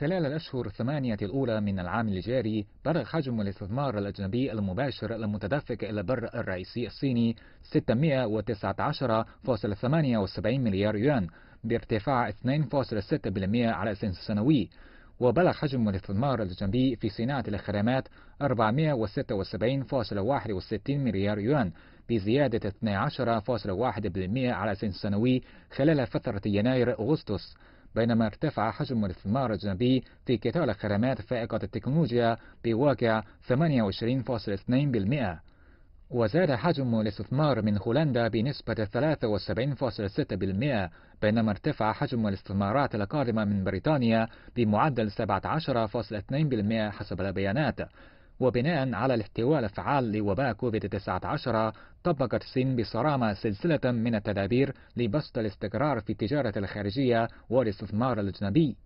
خلال الأشهر الثمانية الأولى من العام الجاري بلغ حجم الاستثمار الأجنبي المباشر المتدفق إلى البر الرئيسي الصيني 619.78 مليار يوان بارتفاع 2.6% على أساس سنوي وبلغ حجم الاستثمار الأجنبي في صناعة الخدمات 476.61 مليار يوان بزيادة 12.1% على أساس سنوي خلال فترة يناير أغسطس بينما ارتفع حجم الاستثمار الأجنبي في قطاع الخدمات فائقة التكنولوجيا بواقع 28.2%. وزاد حجم الاستثمار من هولندا بنسبة 73.6% بينما ارتفع حجم الاستثمارات القادمة من بريطانيا بمعدل 17.2% حسب البيانات وبناء على الاحتواء الفعال لوباء كوفيد-19 طبقت الصين بصرامة سلسلة من التدابير لبسط الاستقرار في التجارة الخارجية والاستثمار الأجنبي